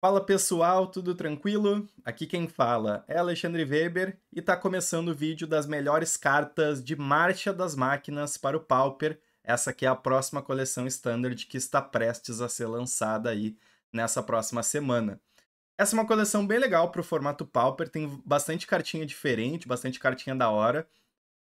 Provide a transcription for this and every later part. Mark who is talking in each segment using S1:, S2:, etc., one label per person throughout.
S1: Fala pessoal, tudo tranquilo? Aqui quem fala é Alexandre Weber e está começando o vídeo das melhores cartas de marcha das máquinas para o Pauper. Essa que é a próxima coleção standard que está prestes a ser lançada aí nessa próxima semana. Essa é uma coleção bem legal para o formato Pauper, tem bastante cartinha diferente, bastante cartinha da hora.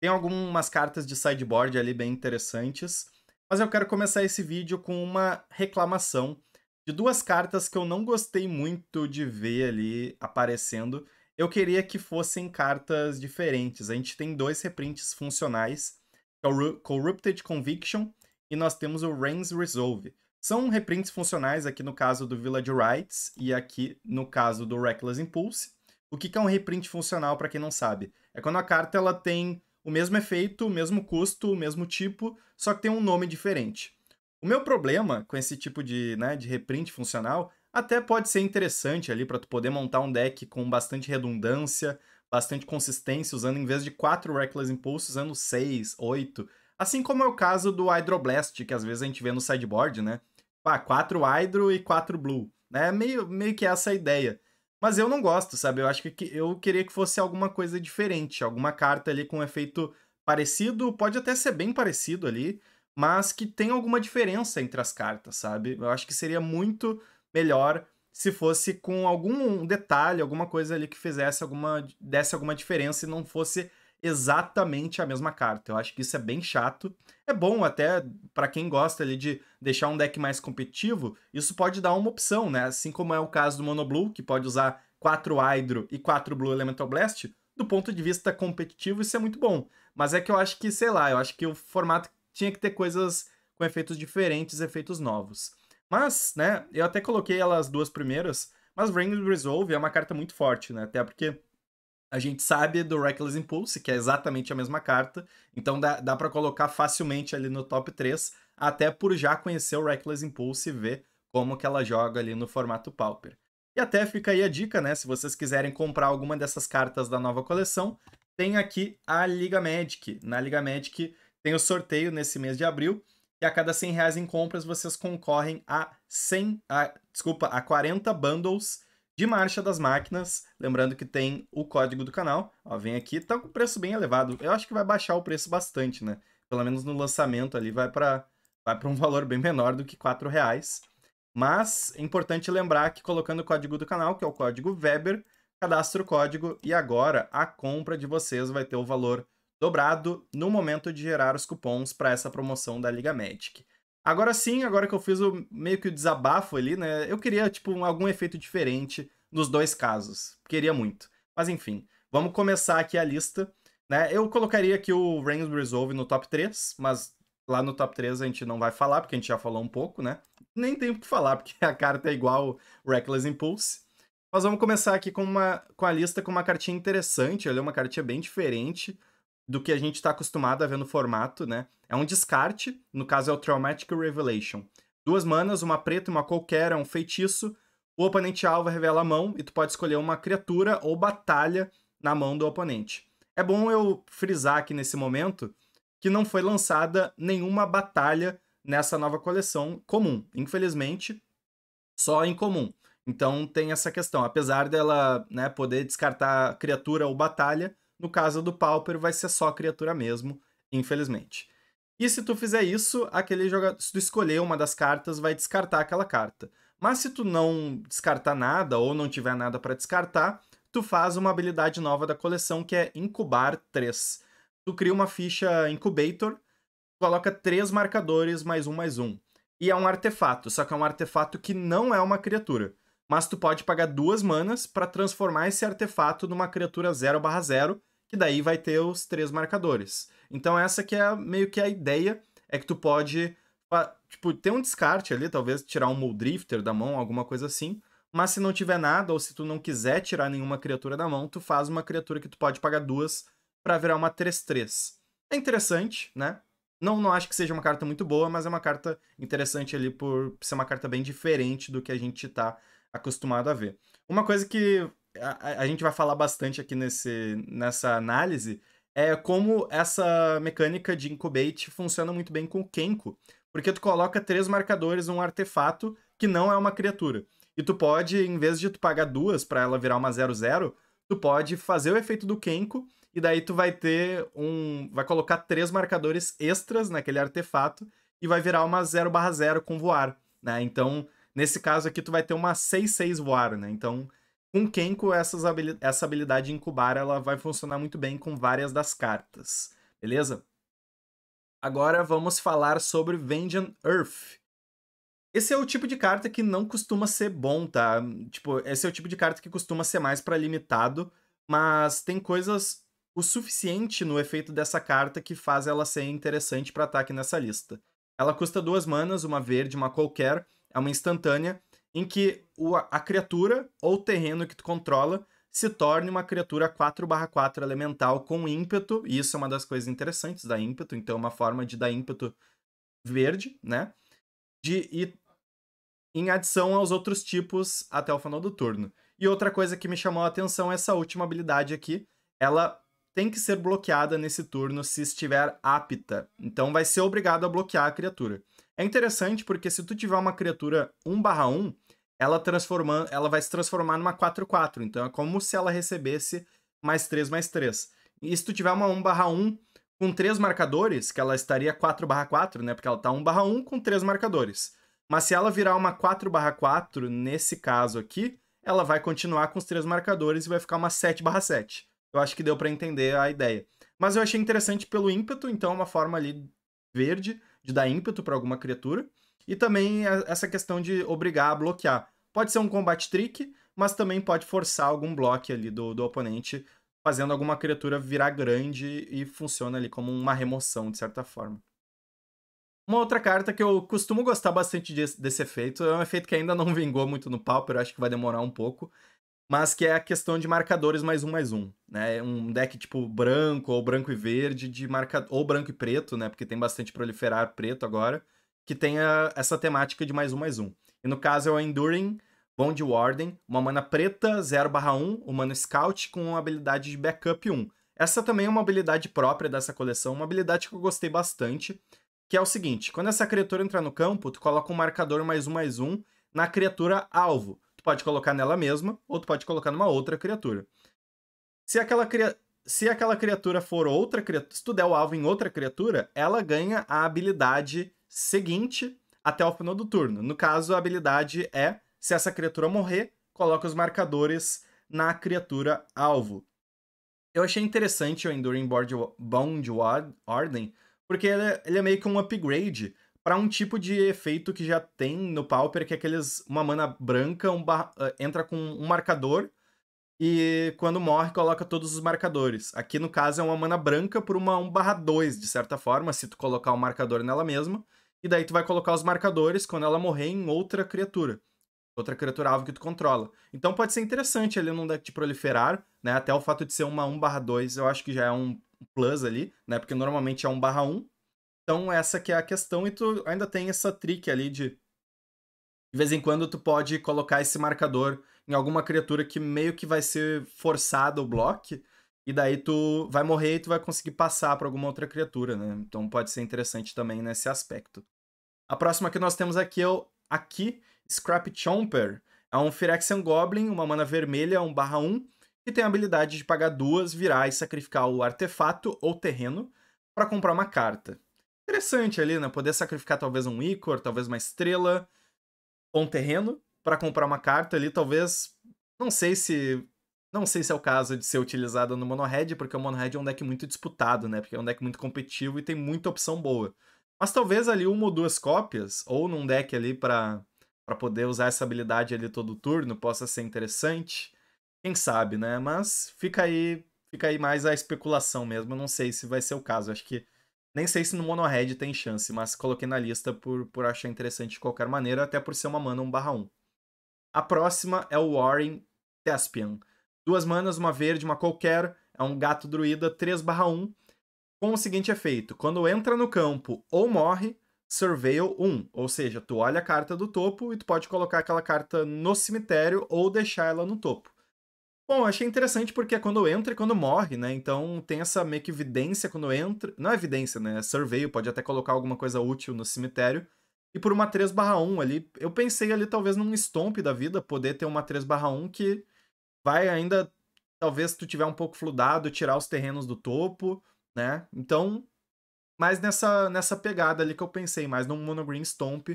S1: Tem algumas cartas de sideboard ali bem interessantes, mas eu quero começar esse vídeo com uma reclamação de duas cartas que eu não gostei muito de ver ali aparecendo. Eu queria que fossem cartas diferentes. A gente tem dois reprints funcionais, que é o Corrupted Conviction e nós temos o Reigns Resolve. São reprints funcionais aqui no caso do Village Rights e aqui no caso do Reckless Impulse. O que é um reprint funcional, para quem não sabe? É quando a carta ela tem o mesmo efeito, o mesmo custo, o mesmo tipo, só que tem um nome diferente. O meu problema com esse tipo de, né, de reprint funcional até pode ser interessante ali para tu poder montar um deck com bastante redundância, bastante consistência, usando em vez de 4 Reckless Impulse, usando 6, 8. Assim como é o caso do Hydroblast, que às vezes a gente vê no sideboard, né? Ah, 4 Hydro e 4 Blue. É meio, meio que essa a ideia. Mas eu não gosto, sabe? Eu acho que eu queria que fosse alguma coisa diferente, alguma carta ali com um efeito parecido, pode até ser bem parecido ali, mas que tem alguma diferença entre as cartas, sabe? Eu acho que seria muito melhor se fosse com algum detalhe, alguma coisa ali que fizesse alguma desse alguma diferença e não fosse exatamente a mesma carta. Eu acho que isso é bem chato. É bom até para quem gosta ali de deixar um deck mais competitivo, isso pode dar uma opção, né? Assim como é o caso do Mono Blue, que pode usar 4 Hydro e 4 Blue Elemental Blast, do ponto de vista competitivo isso é muito bom. Mas é que eu acho que, sei lá, eu acho que o formato tinha que ter coisas com efeitos diferentes, efeitos novos. Mas, né, eu até coloquei elas duas primeiras, mas Ring Resolve é uma carta muito forte, né? Até porque a gente sabe do Reckless Impulse, que é exatamente a mesma carta, então dá, dá para colocar facilmente ali no top 3, até por já conhecer o Reckless Impulse e ver como que ela joga ali no formato Pauper. E até fica aí a dica, né? Se vocês quiserem comprar alguma dessas cartas da nova coleção, tem aqui a Liga Magic. Na Liga Magic tem o sorteio nesse mês de abril. E a cada 100 reais em compras, vocês concorrem a 100, a, desculpa, a 40 bundles de marcha das máquinas. Lembrando que tem o código do canal. Ó, vem aqui, tá com preço bem elevado. Eu acho que vai baixar o preço bastante, né? Pelo menos no lançamento ali vai para vai para um valor bem menor do que 4 reais. Mas é importante lembrar que colocando o código do canal, que é o código Weber, cadastra o código e agora a compra de vocês vai ter o valor dobrado no momento de gerar os cupons para essa promoção da Liga Magic. Agora sim, agora que eu fiz o meio que o desabafo ali, né? Eu queria tipo algum efeito diferente nos dois casos. Queria muito. Mas enfim, vamos começar aqui a lista, né? Eu colocaria aqui o Reigns Resolve no top 3, mas lá no top 3 a gente não vai falar porque a gente já falou um pouco, né? Nem tem o que falar porque a carta é igual Reckless Impulse. Mas vamos começar aqui com uma com a lista com uma cartinha interessante, É uma cartinha bem diferente do que a gente está acostumado a ver no formato, né? É um descarte, no caso é o Traumatic Revelation. Duas manas, uma preta e uma qualquer, é um feitiço. O oponente alvo revela a mão e tu pode escolher uma criatura ou batalha na mão do oponente. É bom eu frisar aqui nesse momento que não foi lançada nenhuma batalha nessa nova coleção comum. Infelizmente, só em comum. Então tem essa questão. Apesar dela né, poder descartar criatura ou batalha, no caso do Pauper, vai ser só criatura mesmo, infelizmente. E se tu fizer isso, aquele jogador, se tu escolher uma das cartas, vai descartar aquela carta. Mas se tu não descartar nada ou não tiver nada para descartar, tu faz uma habilidade nova da coleção que é Incubar 3. Tu cria uma ficha Incubator, coloca três marcadores mais um mais um. E é um artefato, só que é um artefato que não é uma criatura. Mas tu pode pagar duas manas para transformar esse artefato numa criatura 0/0 que daí vai ter os três marcadores. Então essa que é meio que a ideia, é que tu pode, tipo, ter um descarte ali, talvez tirar um Muldrifter da mão, alguma coisa assim, mas se não tiver nada, ou se tu não quiser tirar nenhuma criatura da mão, tu faz uma criatura que tu pode pagar duas para virar uma 3-3. É interessante, né? Não, não acho que seja uma carta muito boa, mas é uma carta interessante ali por ser uma carta bem diferente do que a gente tá acostumado a ver. Uma coisa que a, a gente vai falar bastante aqui nesse, nessa análise é como essa mecânica de incubate funciona muito bem com o Kenko. Porque tu coloca três marcadores num artefato que não é uma criatura. E tu pode, em vez de tu pagar duas para ela virar uma 0-0, tu pode fazer o efeito do Kenko, e daí tu vai ter um. Vai colocar três marcadores extras naquele artefato e vai virar uma 0 0 com voar. Né? Então, nesse caso aqui, tu vai ter uma 6-6 voar, né? Então com Kenko, essas essa habilidade de incubar ela vai funcionar muito bem com várias das cartas, beleza? Agora vamos falar sobre Vengeance Earth. Esse é o tipo de carta que não costuma ser bom, tá? Tipo, esse é o tipo de carta que costuma ser mais para limitado, mas tem coisas o suficiente no efeito dessa carta que faz ela ser interessante para ataque nessa lista. Ela custa duas manas, uma verde, uma qualquer, é uma instantânea, em que a criatura ou terreno que tu controla se torne uma criatura 4/4 elemental com ímpeto, e isso é uma das coisas interessantes da ímpeto, então é uma forma de dar ímpeto verde, né? De, e em adição aos outros tipos até o final do turno. E outra coisa que me chamou a atenção é essa última habilidade aqui, ela tem que ser bloqueada nesse turno se estiver apta. Então vai ser obrigado a bloquear a criatura. É interessante porque se tu tiver uma criatura 1/1, barra ela ela vai se transformar numa 4/4, então é como se ela recebesse mais 3 mais 3. E se tu tiver uma 1/1 barra com 3 marcadores, que ela estaria 4/4, barra né? Porque ela tá 1/1 barra com 3 marcadores. Mas se ela virar uma 4/4 barra nesse caso aqui, ela vai continuar com os 3 marcadores e vai ficar uma 7/7. barra Eu acho que deu para entender a ideia. Mas eu achei interessante pelo ímpeto, então é uma forma ali verde de dar ímpeto para alguma criatura. E também essa questão de obrigar a bloquear. Pode ser um combate trick, mas também pode forçar algum bloco ali do, do oponente, fazendo alguma criatura virar grande e funciona ali como uma remoção, de certa forma. Uma outra carta que eu costumo gostar bastante desse, desse efeito, é um efeito que ainda não vingou muito no Pauper, acho que vai demorar um pouco, mas que é a questão de marcadores mais um mais um, né? É um deck tipo branco ou branco e verde de marca ou branco e preto, né? Porque tem bastante proliferar preto agora, que tenha essa temática de mais um mais um. E no caso é o Enduring Bond Warden, uma mana preta 0/1, um mana scout com uma habilidade de backup 1. Essa também é uma habilidade própria dessa coleção, uma habilidade que eu gostei bastante, que é o seguinte: quando essa criatura entrar no campo, tu coloca um marcador mais um mais um na criatura alvo pode colocar nela mesma, ou tu pode colocar numa outra criatura. Se aquela, cria... se aquela criatura for outra criatura, se tu der o alvo em outra criatura, ela ganha a habilidade seguinte até o final do turno. No caso, a habilidade é, se essa criatura morrer, coloca os marcadores na criatura alvo. Eu achei interessante o Enduring Bound Order, porque ele é, ele é meio que um upgrade para um tipo de efeito que já tem no Pauper, que é aqueles uma mana branca, um bar... Eh, entra com um marcador e quando morre coloca todos os marcadores. Aqui no caso é uma mana branca por uma 1/2, de certa forma, se tu colocar o um marcador nela mesma, e daí tu vai colocar os marcadores quando ela morrer em outra criatura. Outra criatura alvo que tu controla. Então pode ser interessante ele não deck de proliferar, né? Até o fato de ser uma 1/2, eu acho que já é um plus ali, né? Porque normalmente é 1/1, então essa que é a questão e tu ainda tem essa trick ali de de vez em quando tu pode colocar esse marcador em alguma criatura que meio que vai ser forçada o bloco e daí tu vai morrer e tu vai conseguir passar para alguma outra criatura, né? Então pode ser interessante também nesse aspecto. A próxima que nós temos aqui é o aqui Scrap Chomper. É um Phyrexian Goblin, uma mana vermelha, 1 barra 1, que tem a habilidade de pagar duas, virar e sacrificar o artefato ou terreno para comprar uma carta interessante ali, né? Poder sacrificar talvez um Icor, talvez uma estrela ou um terreno para comprar uma carta ali, talvez. Não sei se. Não sei se é o caso de ser utilizado no Mono Red, porque o Mono Red é um deck muito disputado, né? Porque é um deck muito competitivo e tem muita opção boa. Mas talvez ali uma ou duas cópias, ou num deck ali para para poder usar essa habilidade ali todo turno, possa ser interessante. Quem sabe, né? Mas fica aí, fica aí mais a especulação mesmo. não sei se vai ser o caso. acho que nem sei se no Monohead tem chance, mas coloquei na lista por, por achar interessante de qualquer maneira, até por ser uma mana 1 barra 1. A próxima é o Warren Thespian. Duas manas, uma verde, uma qualquer, é um gato druida 3 barra 1, com o seguinte efeito, quando entra no campo ou morre, Surveil 1, ou seja, tu olha a carta do topo e tu pode colocar aquela carta no cemitério ou deixar ela no topo. Bom, achei interessante porque é quando entra e quando morre, né? Então tem essa meio que evidência quando entra. Não é evidência, né? É survey, pode até colocar alguma coisa útil no cemitério. E por uma 3/1 ali, eu pensei ali talvez num stomp da vida, poder ter uma 3/1 que vai ainda, talvez tu tiver um pouco fludado, tirar os terrenos do topo, né? Então, mais nessa, nessa pegada ali que eu pensei, mais num monogreen stomp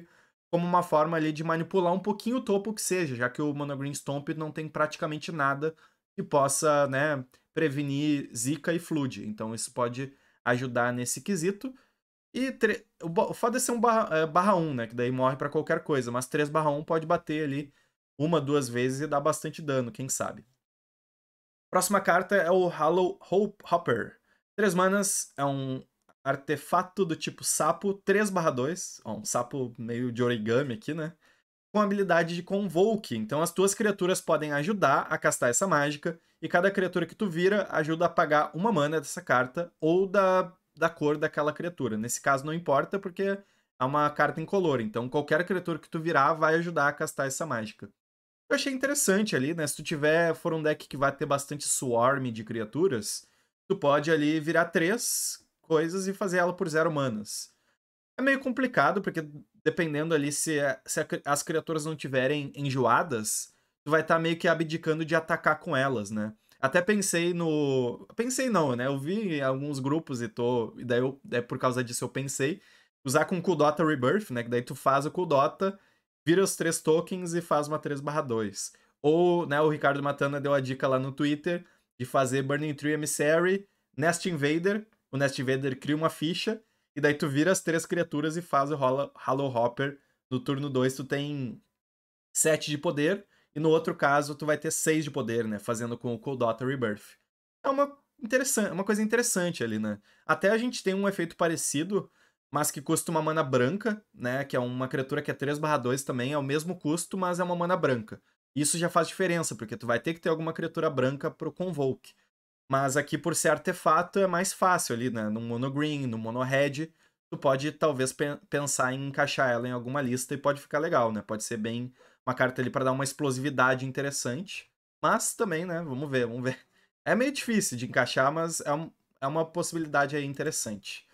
S1: como uma forma ali de manipular um pouquinho o topo que seja, já que o Monogreen Stomp não tem praticamente nada que possa, né, prevenir zika e flood. Então isso pode ajudar nesse quesito. E tre... o foda é ser um barra, é, barra 1, né, que daí morre para qualquer coisa, mas 3 barra 1 pode bater ali uma, duas vezes e dar bastante dano, quem sabe. Próxima carta é o Hollow Hope Hopper. Três manas é um artefato do tipo sapo 3/2, um sapo meio de origami aqui, né? Com habilidade de Convoke. Então as tuas criaturas podem ajudar a castar essa mágica, e cada criatura que tu vira ajuda a pagar uma mana dessa carta ou da, da cor daquela criatura. Nesse caso não importa, porque é uma carta incolor, então qualquer criatura que tu virar vai ajudar a castar essa mágica. Eu achei interessante ali, né? Se tu tiver, for um deck que vai ter bastante swarm de criaturas, tu pode ali virar três, coisas e fazer ela por zero humanas. É meio complicado, porque dependendo ali se, é, se a, as criaturas não tiverem enjoadas, tu vai estar tá meio que abdicando de atacar com elas, né? Até pensei no. Pensei não, né? Eu vi alguns grupos e tô. E daí, eu, é por causa disso eu pensei. Usar com Kudota Rebirth, né? Que daí tu faz o Kudota, vira os três tokens e faz uma 3 2. Ou, né, o Ricardo Matana deu a dica lá no Twitter de fazer Burning Tree Emissary, Nest Invader, o Nest Vader cria uma ficha, e daí tu vira as três criaturas e faz o Hollow Hopper no turno 2, tu tem 7 de poder, e no outro caso tu vai ter 6 de poder, né? Fazendo com o Coldota Rebirth. É uma, interessante, é uma coisa interessante ali, né? Até a gente tem um efeito parecido, mas que custa uma mana branca, né? Que é uma criatura que é 3 2 também, é o mesmo custo, mas é uma mana branca. Isso já faz diferença, porque tu vai ter que ter alguma criatura branca pro Convoke. Mas aqui, por ser artefato, é mais fácil ali, né? No mono green, no mono red, tu pode talvez pe pensar em encaixar ela em alguma lista e pode ficar legal, né? Pode ser bem uma carta ali para dar uma explosividade interessante. Mas também, né? Vamos ver, vamos ver. É meio difícil de encaixar, mas é, um, é uma possibilidade aí interessante.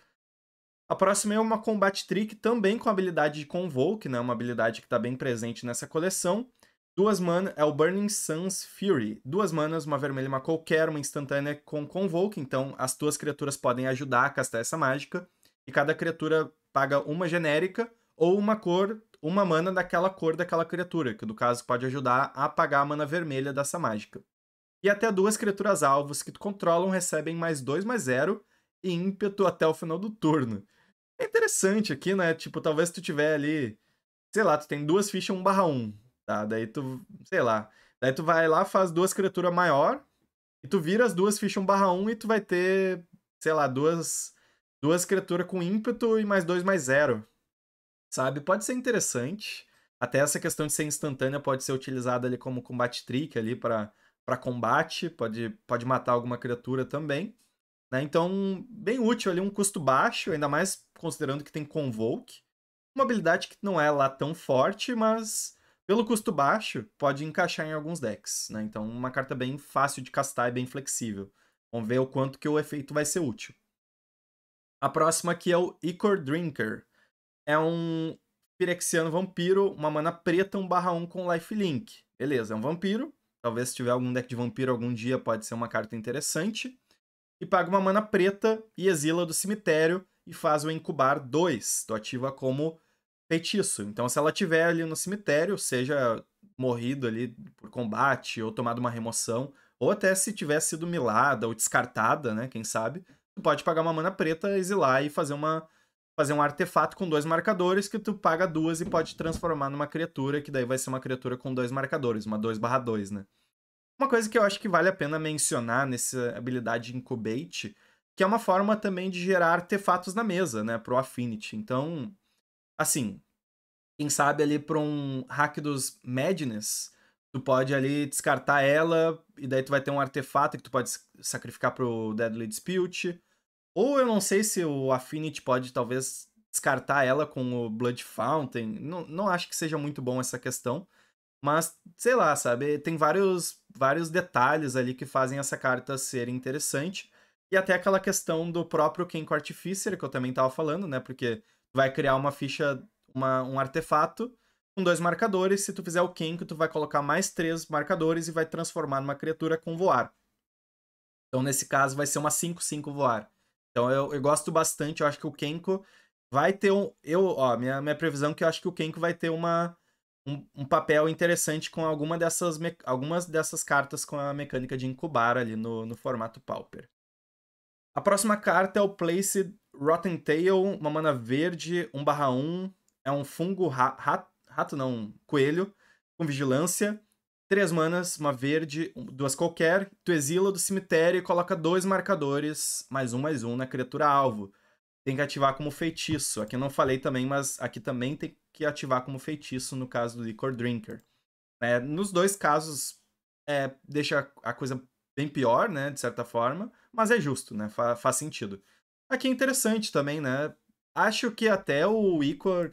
S1: A próxima é uma Combat Trick, também com habilidade de Convoke, né? Uma habilidade que está bem presente nessa coleção. Duas manas, é o Burning Sun's Fury. Duas manas, uma vermelha e uma qualquer, uma instantânea com Convoke. Então, as tuas criaturas podem ajudar a castar essa mágica. E cada criatura paga uma genérica ou uma cor, uma mana daquela cor daquela criatura, que no caso pode ajudar a apagar a mana vermelha dessa mágica. E até duas criaturas alvos que tu controlam recebem mais 2 mais 0 e ímpeto até o final do turno. É interessante aqui, né? Tipo, talvez tu tiver ali, sei lá, tu tem duas fichas 1/1 tá? Daí tu, sei lá, daí tu vai lá, faz duas criaturas maior, e tu vira as duas ficha 1 barra 1 e tu vai ter, sei lá, duas, duas criaturas com ímpeto e mais dois mais zero. Sabe? Pode ser interessante. Até essa questão de ser instantânea pode ser utilizada ali como combate trick ali para combate, pode, pode matar alguma criatura também. Né? Então, bem útil ali, um custo baixo, ainda mais considerando que tem Convoke. Uma habilidade que não é lá tão forte, mas pelo custo baixo, pode encaixar em alguns decks, né? Então, uma carta bem fácil de castar e bem flexível. Vamos ver o quanto que o efeito vai ser útil. A próxima aqui é o Icor Drinker. É um Pirexiano Vampiro, uma mana preta, 1/1 com lifelink. Beleza, é um vampiro. Talvez se tiver algum deck de vampiro algum dia, pode ser uma carta interessante. E paga uma mana preta e exila do cemitério e faz o incubar 2. Tu ativa como feitiço. Então, se ela tiver ali no cemitério, seja morrido ali por combate ou tomado uma remoção, ou até se tiver sido milada ou descartada, né? Quem sabe, tu pode pagar uma mana preta, exilar e fazer uma fazer um artefato com dois marcadores que tu paga duas e pode transformar numa criatura, que daí vai ser uma criatura com dois marcadores, uma 2/2, né? Uma coisa que eu acho que vale a pena mencionar nessa habilidade Incubate, que é uma forma também de gerar artefatos na mesa, né, pro Affinity. Então, assim, quem sabe ali pra um hack dos Madness, tu pode ali descartar ela, e daí tu vai ter um artefato que tu pode sacrificar pro Deadly Dispute. Ou eu não sei se o Affinity pode talvez descartar ela com o Blood Fountain. Não, não acho que seja muito bom essa questão. Mas, sei lá, sabe? Tem vários, vários detalhes ali que fazem essa carta ser interessante. E até aquela questão do próprio Ken Artificer, que eu também estava falando, né? Porque vai criar uma ficha, uma, um artefato com dois marcadores. Se tu fizer o Kenko, tu vai colocar mais três marcadores e vai transformar numa criatura com voar. Então, nesse caso, vai ser uma 5-5 voar. Então, eu, eu gosto bastante. Eu acho que o Kenko vai ter um. Eu, ó, minha, minha previsão é que eu acho que o Kenko vai ter uma, um, um, papel interessante com alguma dessas me... algumas dessas cartas com a mecânica de incubar ali no, no formato Pauper. A próxima carta é o Place. Rotten Tail, uma mana verde, 1 barra 1. É um fungo, ra rato não, um coelho, com vigilância. Três manas, uma verde, duas qualquer. Tu exila do cemitério e coloca dois marcadores, mais um, mais um, na criatura alvo. Tem que ativar como feitiço. Aqui eu não falei também, mas aqui também tem que ativar como feitiço no caso do Liquor Drinker. É, nos dois casos, é, deixa a coisa bem pior, né, de certa forma, mas é justo, né, Fa faz sentido. Aqui é interessante também, né? Acho que até o Icor,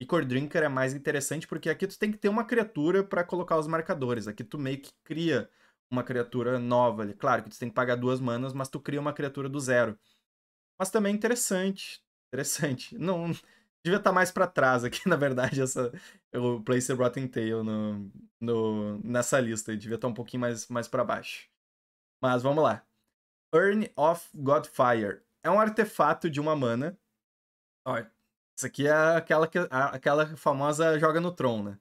S1: Icor Drinker é mais interessante, porque aqui tu tem que ter uma criatura para colocar os marcadores. Aqui tu meio que cria uma criatura nova ali. Claro que tu tem que pagar duas manas, mas tu cria uma criatura do zero. Mas também é interessante. Interessante. Não. Devia estar tá mais para trás aqui, na verdade, essa, o Place Rotten Tail no, no, nessa lista. Devia estar tá um pouquinho mais, mais para baixo. Mas vamos lá. earn of Godfire é um artefato de uma mana. Olha, isso aqui é aquela, que, a, aquela famosa joga no Tron, né?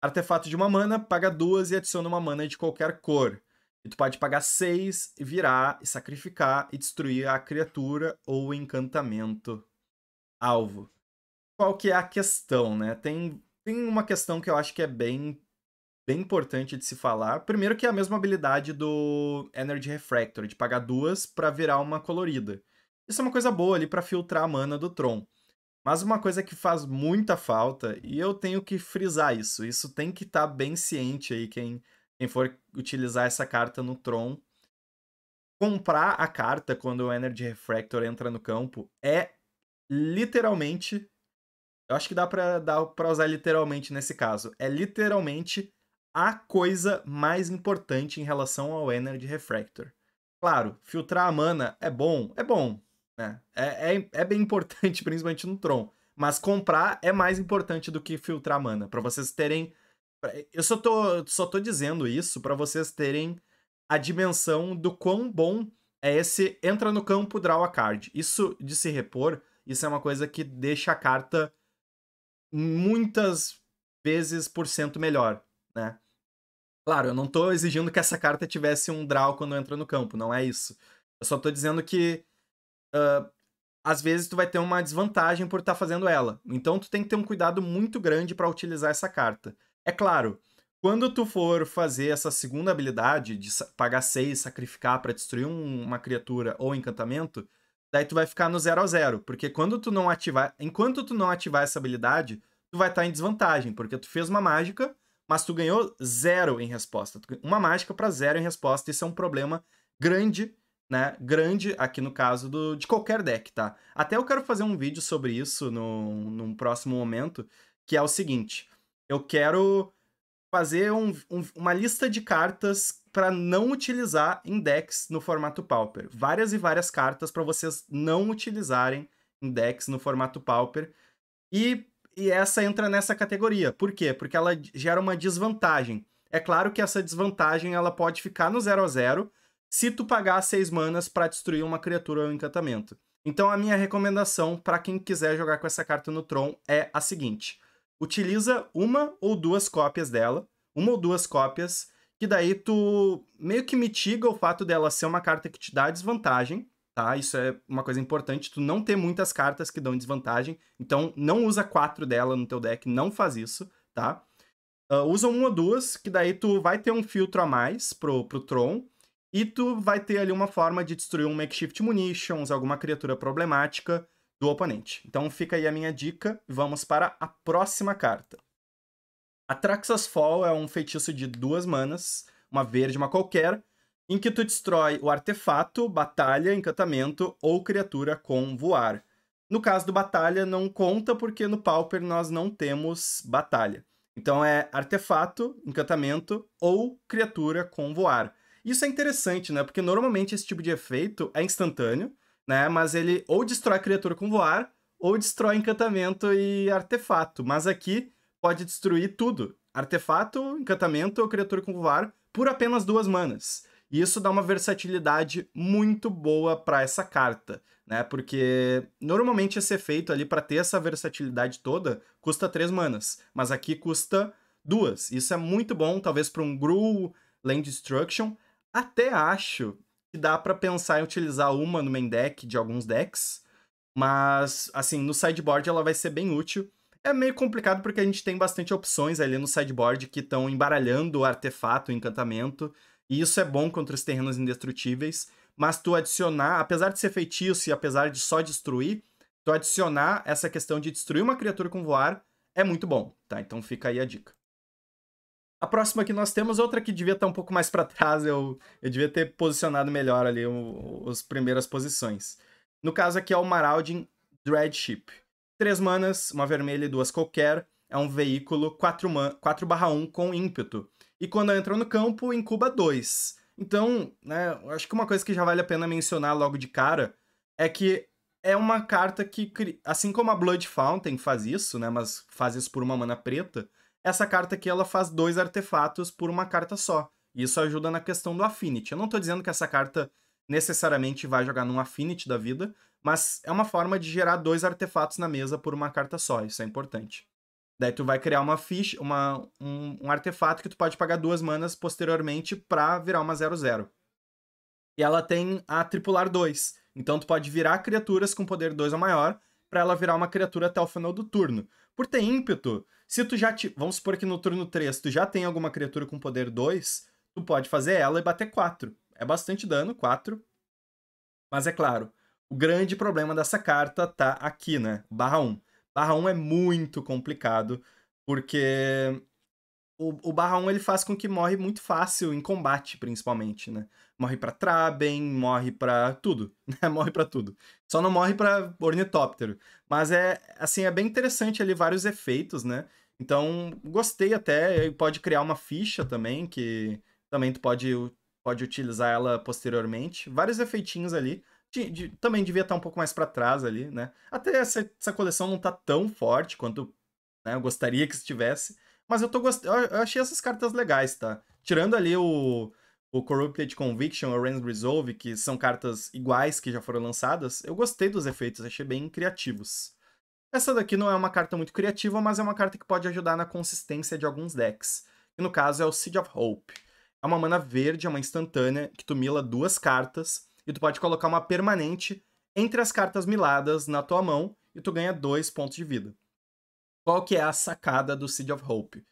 S1: Artefato de uma mana, paga duas e adiciona uma mana de qualquer cor. E tu pode pagar seis, virar, sacrificar e destruir a criatura ou encantamento alvo. Qual que é a questão, né? Tem, tem uma questão que eu acho que é bem, bem importante de se falar. Primeiro que é a mesma habilidade do Energy Refractor, de pagar duas para virar uma colorida. Isso é uma coisa boa ali para filtrar a mana do Tron. Mas uma coisa que faz muita falta, e eu tenho que frisar isso, isso tem que estar tá bem ciente aí quem, quem for utilizar essa carta no Tron. Comprar a carta quando o Energy Refractor entra no campo é literalmente. Eu acho que dá pra, dá pra usar literalmente nesse caso. É literalmente a coisa mais importante em relação ao Energy Refractor. Claro, filtrar a mana é bom, é bom, né? É, é, é bem importante, principalmente no Tron. Mas comprar é mais importante do que filtrar mana. para vocês terem. Eu só tô, só tô dizendo isso para vocês terem a dimensão do quão bom é esse entra no campo, draw a card. Isso de se repor, isso é uma coisa que deixa a carta muitas vezes por cento melhor, né? Claro, eu não tô exigindo que essa carta tivesse um draw quando entra no campo, não é isso. Eu só tô dizendo que uh, às vezes tu vai ter uma desvantagem por estar tá fazendo ela. Então tu tem que ter um cuidado muito grande para utilizar essa carta. É claro, quando tu for fazer essa segunda habilidade de pagar 6, sacrificar para destruir um, uma criatura ou encantamento, daí tu vai ficar no 0 a 0, porque quando tu não ativar, enquanto tu não ativar essa habilidade, tu vai estar tá em desvantagem, porque tu fez uma mágica, mas tu ganhou zero em resposta. Uma mágica para zero em resposta, isso é um problema grande né, grande aqui no caso do, de qualquer deck, tá? Até eu quero fazer um vídeo sobre isso no, num próximo momento, que é o seguinte: eu quero fazer um, um, uma lista de cartas para não utilizar em decks no formato Pauper. Várias e várias cartas para vocês não utilizarem em decks no formato Pauper. E, e essa entra nessa categoria. Por quê? Porque ela gera uma desvantagem. É claro que essa desvantagem ela pode ficar no 0 a 0 se tu pagar seis manas para destruir uma criatura ou encantamento. Então a minha recomendação para quem quiser jogar com essa carta no Tron é a seguinte: utiliza uma ou duas cópias dela, uma ou duas cópias, que daí tu meio que mitiga o fato dela ser uma carta que te dá desvantagem, tá? Isso é uma coisa importante, tu não ter muitas cartas que dão desvantagem, então não usa quatro dela no teu deck, não faz isso, tá? Uh, usa uma ou duas, que daí tu vai ter um filtro a mais pro, pro Tron, e tu vai ter ali uma forma de destruir um makeshift munitions, alguma criatura problemática do oponente. Então fica aí a minha dica, vamos para a próxima carta. Atraxas Fall é um feitiço de duas manas, uma verde, uma qualquer, em que tu destrói o artefato, batalha, encantamento ou criatura com voar. No caso do batalha, não conta porque no Pauper nós não temos batalha. Então é artefato, encantamento ou criatura com voar. Isso é interessante, né? Porque normalmente esse tipo de efeito é instantâneo, né? Mas ele ou destrói a criatura com voar, ou destrói encantamento e artefato. Mas aqui pode destruir tudo: artefato, encantamento ou criatura com voar por apenas duas manas. E isso dá uma versatilidade muito boa para essa carta, né? Porque normalmente esse efeito ali para ter essa versatilidade toda custa três manas, mas aqui custa duas. Isso é muito bom, talvez para um Gru Land Destruction, até acho que dá para pensar em utilizar uma no main deck de alguns decks, mas assim, no sideboard ela vai ser bem útil. É meio complicado porque a gente tem bastante opções ali no sideboard que estão embaralhando o artefato, o encantamento, e isso é bom contra os terrenos indestrutíveis, mas tu adicionar, apesar de ser feitiço e apesar de só destruir, tu adicionar essa questão de destruir uma criatura com voar é muito bom, tá? Então fica aí a dica. A próxima que nós temos, outra que devia estar tá um pouco mais para trás, eu, eu devia ter posicionado melhor ali as primeiras posições. No caso aqui é o Marauding Dreadship. Três manas, uma vermelha e duas qualquer. É um veículo 4/1 com ímpeto. E quando entra no campo, incuba 2. Então, né, acho que uma coisa que já vale a pena mencionar logo de cara é que é uma carta que, assim como a Blood Fountain faz isso, né, mas faz isso por uma mana preta, essa carta aqui ela faz dois artefatos por uma carta só. Isso ajuda na questão do Affinity. Eu não estou dizendo que essa carta necessariamente vai jogar num Affinity da vida, mas é uma forma de gerar dois artefatos na mesa por uma carta só, isso é importante. Daí tu vai criar uma ficha, uma, um, um artefato que tu pode pagar duas manas posteriormente para virar uma 0-0. E ela tem a tripular 2, então tu pode virar criaturas com poder 2 ou maior para ela virar uma criatura até o final do turno. Por ter ímpeto, se tu já. Te... Vamos supor que no turno 3 tu já tem alguma criatura com poder 2, tu pode fazer ela e bater 4. É bastante dano, 4. Mas é claro, o grande problema dessa carta tá aqui, né? Barra 1. Barra 1 é muito complicado, porque o, o barra 1 ele faz com que morre muito fácil em combate, principalmente, né? Morre pra Traben, morre pra tudo, né? Morre pra tudo. Só não morre pra ornitóptero. Mas é, assim, é bem interessante ali vários efeitos, né? Então, gostei até, pode criar uma ficha também, que também tu pode, pode utilizar ela posteriormente. Vários efeitinhos ali. De, de, também devia estar tá um pouco mais para trás ali, né? Até essa, essa coleção não tá tão forte quanto né, eu gostaria que estivesse, mas eu tô gostando. Eu achei essas cartas legais, tá? Tirando ali o, o Corrupted Conviction, o Rand Resolve, que são cartas iguais que já foram lançadas, eu gostei dos efeitos, achei bem criativos. Essa daqui não é uma carta muito criativa, mas é uma carta que pode ajudar na consistência de alguns decks. E no caso é o Seed of Hope. É uma mana verde, é uma instantânea, que tu mila duas cartas, e tu pode colocar uma permanente entre as cartas miladas na tua mão, e tu ganha dois pontos de vida. Qual que é a sacada do Seed of Hope?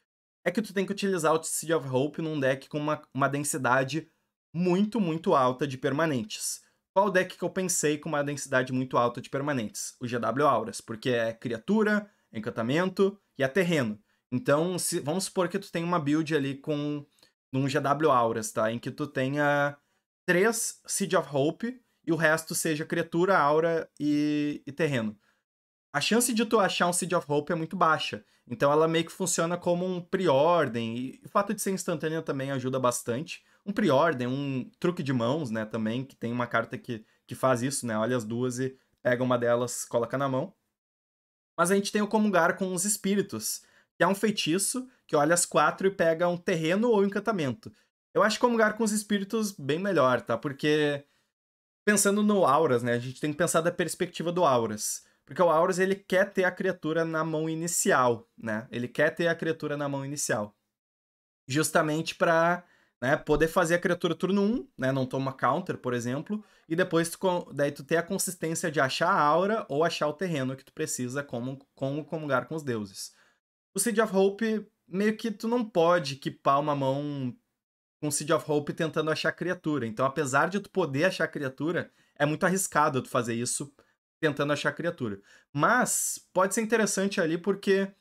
S1: É que tu tem que utilizar o Seed of Hope num deck com uma, uma densidade muito, muito alta de permanentes. Qual deck que eu pensei com uma densidade muito alta de permanentes? O GW Auras, porque é criatura, encantamento e é terreno. Então, se, vamos supor que tu tenha uma build ali com um GW Auras, tá? Em que tu tenha três Seed of Hope e o resto seja criatura, aura e, e terreno a chance de tu achar um Seed of Hope é muito baixa. Então ela meio que funciona como um pre-ordem, e o fato de ser instantânea também ajuda bastante. Um pre-ordem, um truque de mãos, né, também, que tem uma carta que, que faz isso, né, olha as duas e pega uma delas, coloca na mão. Mas a gente tem o Comungar com os Espíritos, que é um feitiço que olha as quatro e pega um terreno ou um encantamento. Eu acho Comungar com os Espíritos bem melhor, tá? Porque pensando no Auras, né, a gente tem que pensar da perspectiva do Auras. Porque o Auras ele quer ter a criatura na mão inicial, né? Ele quer ter a criatura na mão inicial. Justamente para né, poder fazer a criatura turno 1, né? Não toma counter, por exemplo. E depois tu, daí tu ter a consistência de achar a aura ou achar o terreno que tu precisa como, como comungar com os deuses. O Seed of Hope, meio que tu não pode equipar uma mão com Seed of Hope tentando achar criatura. Então, apesar de tu poder achar criatura, é muito arriscado tu fazer isso tentando achar criatura. Mas pode ser interessante ali porque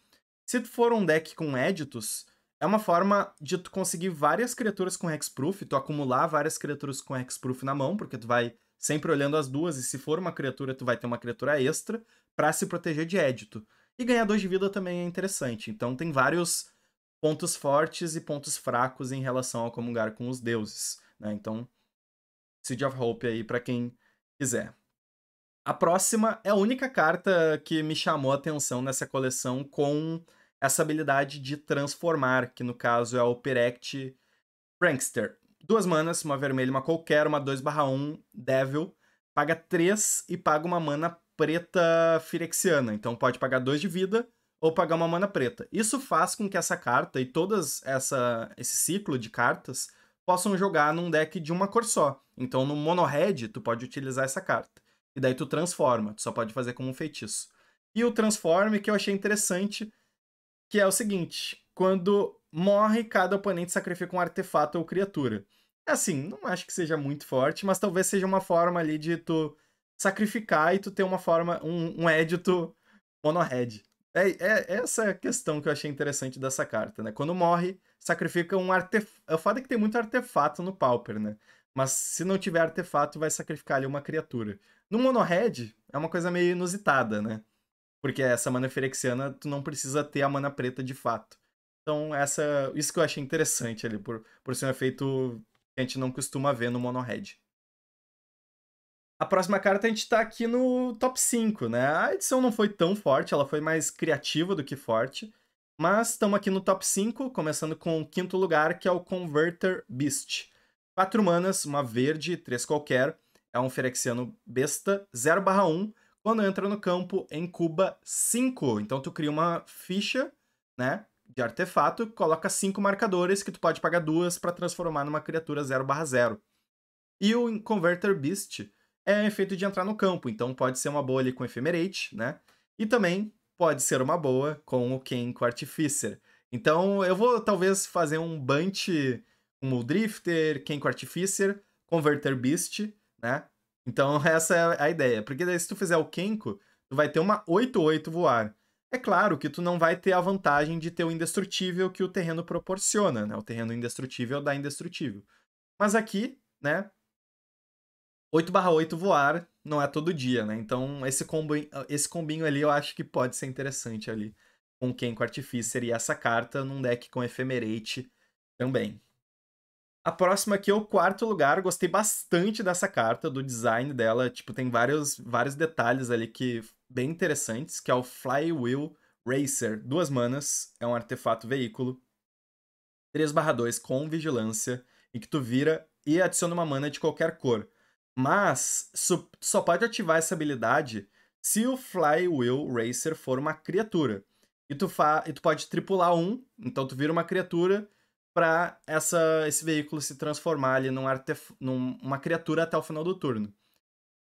S1: se tu for um deck com éditos, é uma forma de tu conseguir várias criaturas com Hexproof, tu acumular várias criaturas com Hexproof na mão, porque tu vai sempre olhando as duas, e se for uma criatura, tu vai ter uma criatura extra para se proteger de édito. E ganhar dois de vida também é interessante. Então tem vários pontos fortes e pontos fracos em relação ao comungar com os deuses. Né? Então, Seed of Hope aí para quem quiser. A próxima é a única carta que me chamou a atenção nessa coleção com essa habilidade de transformar, que no caso é o Perect Prankster. Duas manas, uma vermelha e uma qualquer, uma 2/1 Devil. Paga 3 e paga uma mana preta firexiana. Então pode pagar 2 de vida ou pagar uma mana preta. Isso faz com que essa carta e todas essa esse ciclo de cartas possam jogar num deck de uma cor só. Então no mono red tu pode utilizar essa carta. E daí tu transforma, tu só pode fazer como um feitiço. E o transforme que eu achei interessante, que é o seguinte: quando morre, cada oponente sacrifica um artefato ou criatura. É assim, não acho que seja muito forte, mas talvez seja uma forma ali de tu sacrificar e tu ter uma forma, um, um édito mono-red. É, é, é, essa questão que eu achei interessante dessa carta, né? Quando morre, sacrifica um artefato. o é Foda que tem muito artefato no Pauper, né? Mas se não tiver artefato, vai sacrificar ali uma criatura. No mono-red, é uma coisa meio inusitada, né? Porque essa mana ferexiana, tu não precisa ter a mana preta de fato. Então, essa, isso que eu achei interessante ali, por, por ser um efeito que a gente não costuma ver no mono-red. A próxima carta a gente tá aqui no top 5, né? A edição não foi tão forte, ela foi mais criativa do que forte. Mas estamos aqui no top 5, começando com o quinto lugar, que é o Converter Beast. 4 manas, uma verde, 3 qualquer. É um Ferexiano besta, 0/1. Quando entra no campo, em Cuba, 5. Então tu cria uma ficha, né? De artefato, coloca 5 marcadores que tu pode pagar duas para transformar numa criatura 0/0. E o Converter Beast é um efeito de entrar no campo, então pode ser uma boa ali com Ephemerate, né? E também pode ser uma boa com o Ken Kenko Artificer. Então eu vou talvez fazer um bunch como o Drifter, Kenko Artificer, Converter Beast, né? Então essa é a ideia. Porque daí se tu fizer o Kenko, tu vai ter uma 8-8 voar. É claro que tu não vai ter a vantagem de ter o indestrutível que o terreno proporciona, né? O terreno indestrutível é dá indestrutível. Mas aqui, né? 8/8 voar não é todo dia, né? Então esse, combo, esse combinho ali eu acho que pode ser interessante ali. Com quem com Artificer e essa carta num deck com efemerate também. A próxima aqui é o quarto lugar. Gostei bastante dessa carta, do design dela. Tipo, tem vários, vários detalhes ali que bem interessantes, que é o Flywheel Racer. Duas manas, é um artefato veículo. 3/2 com vigilância, em que tu vira e adiciona uma mana de qualquer cor. Mas só pode ativar essa habilidade se o Flywheel Racer for uma criatura. E tu, fa e tu pode tripular um, então tu vira uma criatura para esse veículo se transformar ali num artef numa criatura até o final do turno.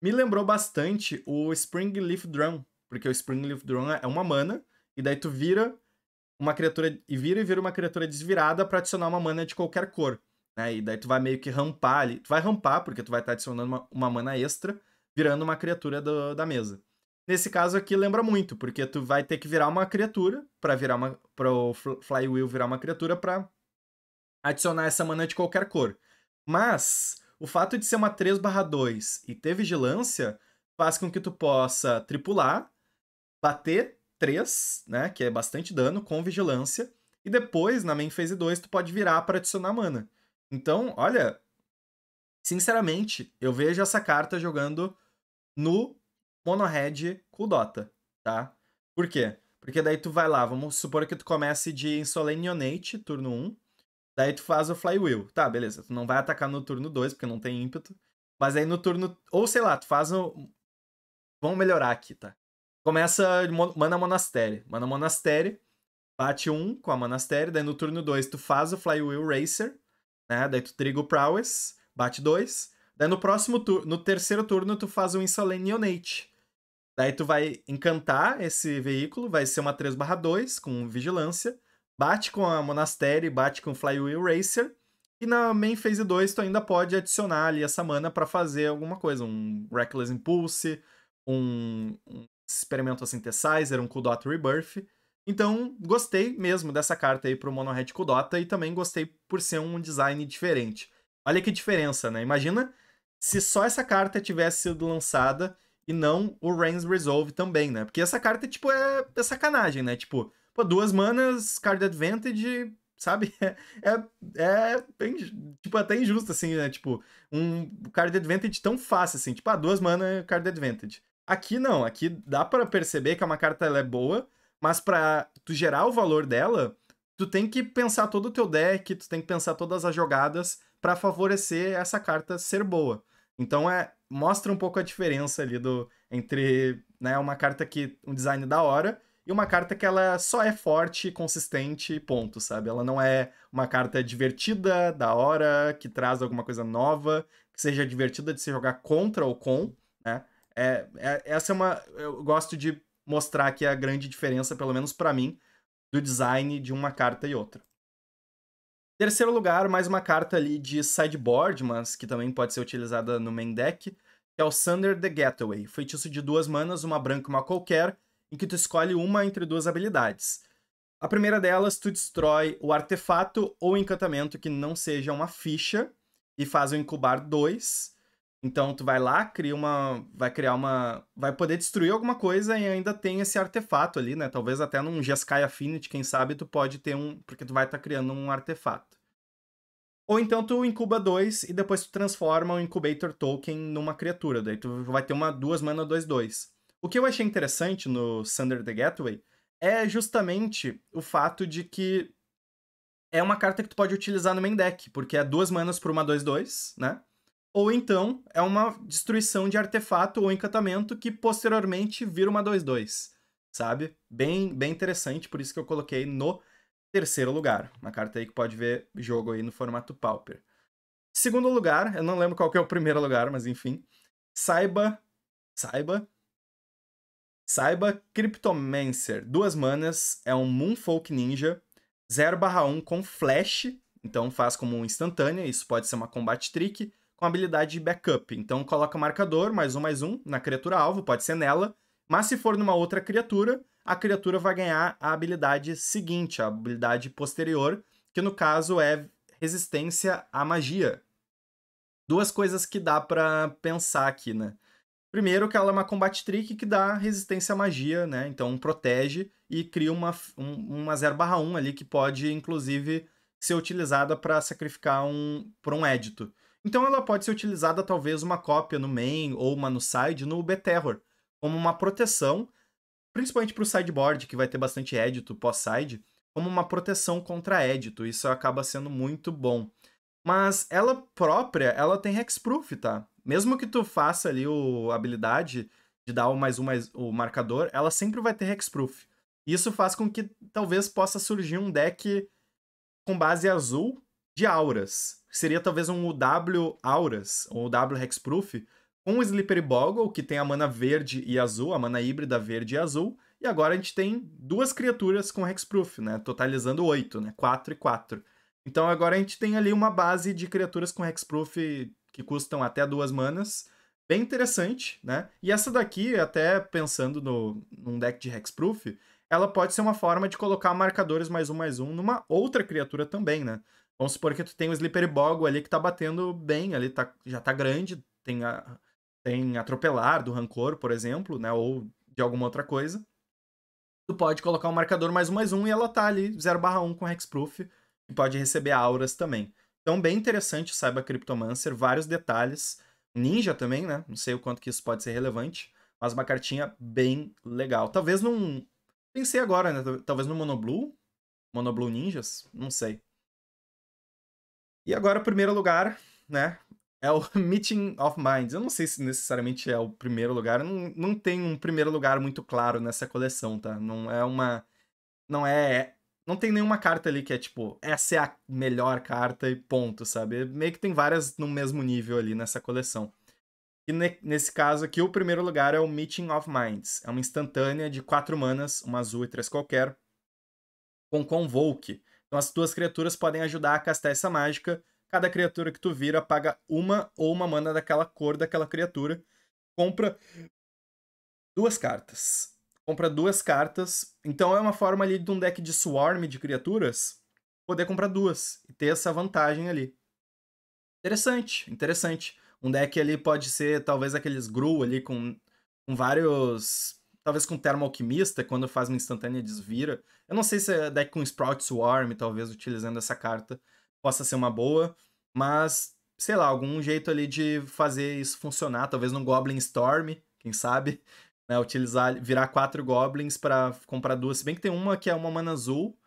S1: Me lembrou bastante o Spring Leaf Drum, porque o Spring Leaf Drum é uma mana, e daí tu vira uma criatura e vira e vira uma criatura desvirada para adicionar uma mana de qualquer cor. Né? E daí tu vai meio que rampar ali. Tu vai rampar, porque tu vai estar tá adicionando uma, uma, mana extra, virando uma criatura do, da mesa. Nesse caso aqui lembra muito, porque tu vai ter que virar uma criatura para virar uma para o Flywheel virar uma criatura para adicionar essa mana de qualquer cor. Mas o fato de ser uma 3 2 e ter vigilância faz com que tu possa tripular, bater 3, né, que é bastante dano, com vigilância, e depois, na main phase 2, tu pode virar para adicionar mana. Então, olha, sinceramente, eu vejo essa carta jogando no monohead com Dota, tá? Por quê? Porque daí tu vai lá, vamos supor que tu comece de Insolenionate, turno 1, Daí tu faz o flywheel. Tá, beleza. Tu não vai atacar no turno 2, porque não tem ímpeto. Mas aí no turno. Ou sei lá, tu faz o. Vamos melhorar aqui, tá? Começa Mana Monastério. Mana Monastério. Bate um com a Monastério. Daí no turno 2 tu faz o Flywheel Racer. Né? Daí tu triga o Prowess. Bate dois. Daí no próximo turno. No terceiro turno tu faz o Insolenionate. Daí tu vai encantar esse veículo. Vai ser uma 3/2 com vigilância. Bate com a e bate com o Flywheel Racer. E na Main Phase 2 tu ainda pode adicionar ali essa mana para fazer alguma coisa, um Reckless Impulse, um, um Experimento Synthesizer, um Kudota Rebirth. Então, gostei mesmo dessa carta aí pro Mono Red Kudota e também gostei por ser um design diferente. Olha que diferença, né? Imagina se só essa carta tivesse sido lançada e não o Rain's Resolve também, né? Porque essa carta, tipo, é, é sacanagem, né? Tipo, Pô, duas manas, card advantage, sabe? É, é, é tipo, até injusto, assim, né? Tipo, um card advantage tão fácil, assim. Tipo, ah, duas manas card advantage. Aqui não, aqui dá para perceber que é uma carta ela é boa, mas para tu gerar o valor dela, tu tem que pensar todo o teu deck, tu tem que pensar todas as jogadas para favorecer essa carta ser boa. Então é mostra um pouco a diferença ali do entre, né, uma carta que um design da hora e uma carta que ela só é forte, consistente, ponto, sabe? Ela não é uma carta divertida, da hora, que traz alguma coisa nova, que seja divertida de se jogar contra ou com, né? É, é, essa é uma. Eu gosto de mostrar que é a grande diferença, pelo menos para mim, do design de uma carta e outra. Terceiro lugar, mais uma carta ali de sideboard, mas que também pode ser utilizada no main deck, que é o Thunder the Getaway. Feitiço de duas manas, uma branca e uma qualquer em que tu escolhe uma entre duas habilidades. A primeira delas, tu destrói o artefato ou encantamento que não seja uma ficha e faz o incubar 2. Então tu vai lá, cria uma, vai criar uma, vai poder destruir alguma coisa e ainda tem esse artefato ali, né? Talvez até num Jeskai Affinity, quem sabe tu pode ter um, porque tu vai estar tá criando um artefato. Ou então tu incuba dois e depois tu transforma o Incubator Token numa criatura. Daí tu vai ter uma duas mana 2 2. O que eu achei interessante no Thunder the Gateway é justamente o fato de que é uma carta que tu pode utilizar no main deck, porque é duas manas por uma 2-2, né? Ou então é uma destruição de artefato ou encantamento que posteriormente vira uma 2-2, sabe? Bem, bem interessante, por isso que eu coloquei no terceiro lugar. Uma carta aí que pode ver jogo aí no formato Pauper. Segundo lugar, eu não lembro qual que é o primeiro lugar, mas enfim. Saiba, saiba Saiba Cryptomancer, duas manas, é um Moonfolk Ninja, 0/1 com flash, então faz como um instantânea, isso pode ser uma combat trick, com habilidade de backup. Então coloca marcador, mais um, mais um, na criatura alvo, pode ser nela, mas se for numa outra criatura, a criatura vai ganhar a habilidade seguinte, a habilidade posterior, que no caso é resistência à magia. Duas coisas que dá para pensar aqui, né? Primeiro que ela é uma combat trick que dá resistência à magia, né? Então protege e cria uma, um, uma 0/1 ali que pode, inclusive, ser utilizada para sacrificar um por um édito. Então ela pode ser utilizada talvez uma cópia no main ou uma no side no B-Terror, como uma proteção, principalmente para o sideboard, que vai ter bastante édito pós-side, como uma proteção contra édito. Isso acaba sendo muito bom. Mas ela própria, ela tem hexproof, tá? Mesmo que tu faça ali o a habilidade de dar o mais um mais o marcador, ela sempre vai ter hexproof. Isso faz com que talvez possa surgir um deck com base azul de auras. Seria talvez um W auras ou W hexproof com o Slippery Boggle, que tem a mana verde e azul, a mana híbrida verde e azul, e agora a gente tem duas criaturas com hexproof, né? Totalizando oito, né? Quatro e quatro. Então agora a gente tem ali uma base de criaturas com hexproof que custam até duas manas. Bem interessante, né? E essa daqui, até pensando no, num deck de Hexproof, ela pode ser uma forma de colocar marcadores mais um, mais um numa outra criatura também, né? Vamos supor que tu tem o Slippery Bogo ali que tá batendo bem, ali tá, já tá grande, tem, a, tem atropelar do Rancor, por exemplo, né? Ou de alguma outra coisa. Tu pode colocar um marcador mais um, mais um e ela tá ali 0 1 com Hexproof e pode receber auras também. Então, bem interessante Saiba Cryptomancer, vários detalhes. Ninja também, né? Não sei o quanto que isso pode ser relevante, mas uma cartinha bem legal. Talvez num. Pensei agora, né? Talvez no Monoblue. Monoblue Ninjas? Não sei. E agora, primeiro lugar, né? É o Meeting of Minds. Eu não sei se necessariamente é o primeiro lugar. Não, não tem um primeiro lugar muito claro nessa coleção, tá? Não é uma. Não é não tem nenhuma carta ali que é tipo, essa é a melhor carta e ponto, sabe? É meio que tem várias no mesmo nível ali nessa coleção. E ne nesse caso aqui, o primeiro lugar é o Meeting of Minds. É uma instantânea de quatro manas, uma azul e três qualquer, com Convoke. Então as tuas criaturas podem ajudar a castar essa mágica. Cada criatura que tu vira paga uma ou uma mana daquela cor daquela criatura. Compra duas cartas compra duas cartas. Então é uma forma ali de um deck de swarm de criaturas poder comprar duas e ter essa vantagem ali. Interessante, interessante. Um deck ali pode ser talvez aqueles Gru ali com, com vários. Talvez com Termo Alquimista, quando faz uma instantânea desvira. Eu não sei se é deck com Sprout Swarm, talvez utilizando essa carta possa ser uma boa, mas sei lá, algum jeito ali de fazer isso funcionar. Talvez no Goblin Storm, quem sabe, né, utilizar, virar quatro goblins para comprar duas. Se bem que tem uma que é uma mana azul,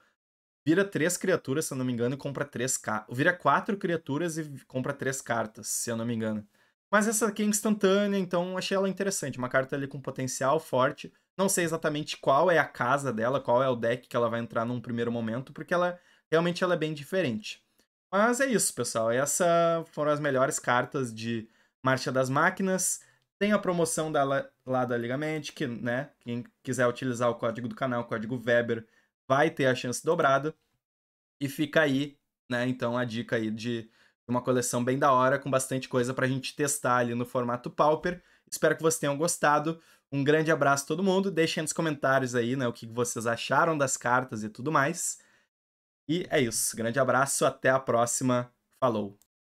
S1: vira três criaturas, se eu não me engano, e compra três cartas. Vira quatro criaturas e compra três cartas, se eu não me engano. Mas essa aqui é instantânea, então achei ela interessante. Uma carta ali com potencial forte. Não sei exatamente qual é a casa dela, qual é o deck que ela vai entrar num primeiro momento, porque ela realmente ela é bem diferente. Mas é isso, pessoal. Essas foram as melhores cartas de Marcha das Máquinas. Tem a promoção da, lá da Ligamente, que, né, quem quiser utilizar o código do canal, o código Weber, vai ter a chance dobrada. E fica aí, né, então a dica aí de uma coleção bem da hora, com bastante coisa pra gente testar ali no formato Pauper. Espero que vocês tenham gostado. Um grande abraço a todo mundo. Deixem nos comentários aí, né, o que vocês acharam das cartas e tudo mais. E é isso. Grande abraço, até a próxima. Falou.